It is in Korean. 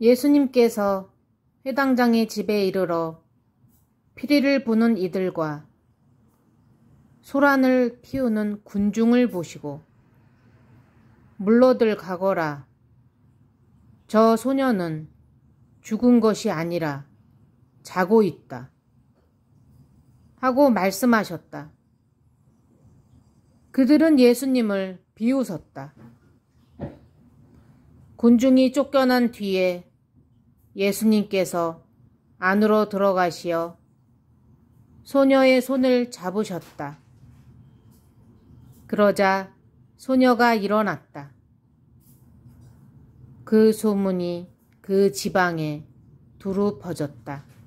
예수님께서 회당장의 집에 이르러 피리를 부는 이들과 소란을 피우는 군중을 보시고 물러들 가거라. 저소년은 죽은 것이 아니라 자고 있다. 하고 말씀하셨다. 그들은 예수님을 비웃었다. 군중이 쫓겨난 뒤에 예수님께서 안으로 들어가시어 소녀의 손을 잡으셨다. 그러자 소녀가 일어났다. 그 소문이 그 지방에 두루 퍼졌다.